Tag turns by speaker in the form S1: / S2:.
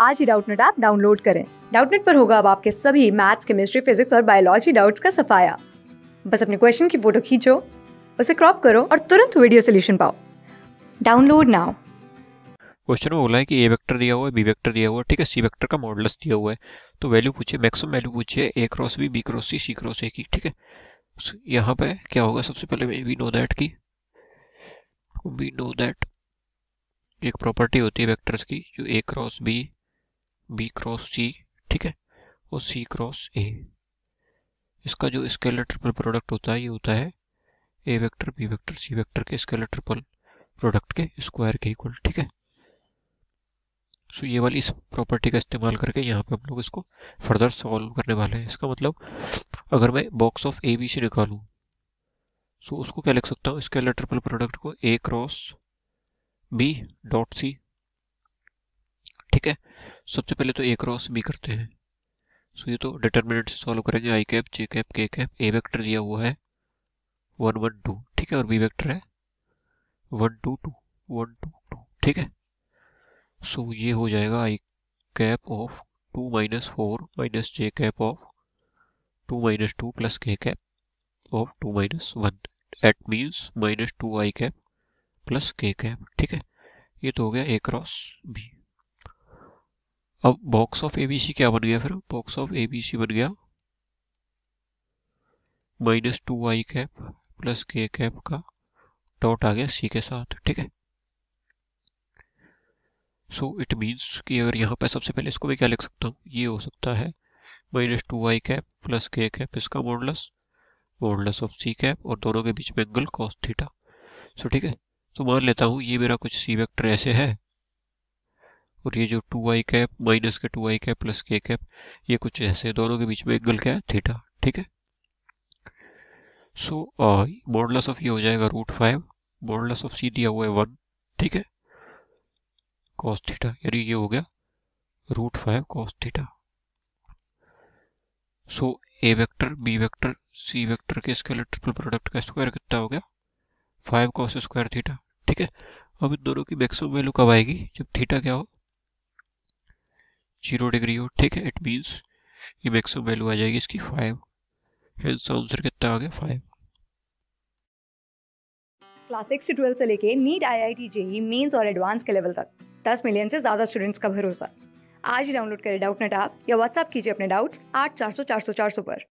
S1: आज ही Doubtnut app download करें डाउटनेट पर होगा अब आपके सभी मैथ्स केमिस्ट्री फिजिक्स और बायोलॉजी डाउट्स का सफाया बस अपने क्वेश्चन की फोटो खींचो उसे क्रॉप करो और तुरंत वीडियो सोल्यूशन पाओ डाउनलोड नाउ क्वेश्चन में बोला है कि ए वेक्टर दिया हुआ है बी वेक्टर दिया हुआ है ठीक है सी वेक्टर का मॉडल दिया हुआ है तो वैल्यू पूछे मैक्सिमम वैल्यू पूछे A cross B B cross C C cross A की ठीक है यहाँ पे क्या होगा सबसे पहले वी नो दैट की वी नो दैट एक प्रॉपर्टी होती है वेक्टर्स की जो A cross B B cross C ठीक है और सी क्रॉस ए इसका जो स्केलर ट्रिपल प्रोडक्ट होता है ये होता है A vector B vector C vector के स्केलर ट्रिपल प्रोडक्ट के स्क्वायर के इक्वल ठीक है सो ये वाली इस प्रॉपर्टी का इस्तेमाल करके यहाँ पे हम लोग इसको फर्दर सॉल्व करने वाले हैं इसका मतलब अगर मैं बॉक्स ऑफ ए बी से निकालूँ सो उसको क्या लिख सकता हूँ स्केलर ट्रिपल प्रोडक्ट को A cross B dot C ठीक है सबसे पहले तो ए क्रॉस बी करते हैं सो ये तो डिटर्मिनेंट से सॉल्व करेंगे I cap J cap K cap A vector दिया हुआ है वन वन टू ठीक है और बी वेक्टर है one two two one two two ठीक है सो ये हो जाएगा I cap of two minus four minus J cap of two minus two plus K cap of two minus one eight means minus two I cap plus K cap ठीक है ये तो हो गया ए क्रॉस बी अब box of ABC क्या बन गया फिर बॉक्स ऑफ एबीसी बन गया minus two I cap plus K cap का डॉट आ गया सी के साथ ठीक है सो इट मीन्स कि अगर यहाँ पर सबसे पहले इसको मैं क्या लिख सकता हूँ ये हो सकता है minus two I cap plus K cap इसका modulus modulus of C cap और दोनों के बीच में एंगल कॉस थीटा सो ठीक है तो मान लेता हूँ ये मेरा कुछ सी वेक्टर ऐसे है और ये जो two I cap minus K two I cap plus K cap ये कुछ ऐसे दोनों के बीच में एंगल क्या है थीटा ठीक है सो मॉडलस ऑफ ये हो जाएगा root five modulus of C दिया हुआ है वन ठीक है कॉस थीटा यानी ये हो गया root five cos theta so A vector B vector C vector के स्केलर ट्रिपल प्रोडक्ट का स्क्वायर कितना हो गया फाइव कॉस स्क्वायर थीटा ठीक है अब इन दोनों की मैक्सिमम वैल्यू कब आएगी जब थीटा क्या हो जीरो डिग्री हो ठीक है इट मीन्स ये मैक्सिमम वैल्यू आ जाएगी इसकी फाइव आंसर कितना आ गया फाइव क्लास सिक्स से ट्वेल्थ से लेके NEET I I T JEE mains और एडवांस के लेवल तक दस मिलियन से ज़्यादा स्टूडेंट्स का भरोसा आज ही डाउनलोड करें डाउट नेट आप या व्हाट्सअप कीजिए अपने डाउट्स आठ चार सौ चार सौ चार सौ पर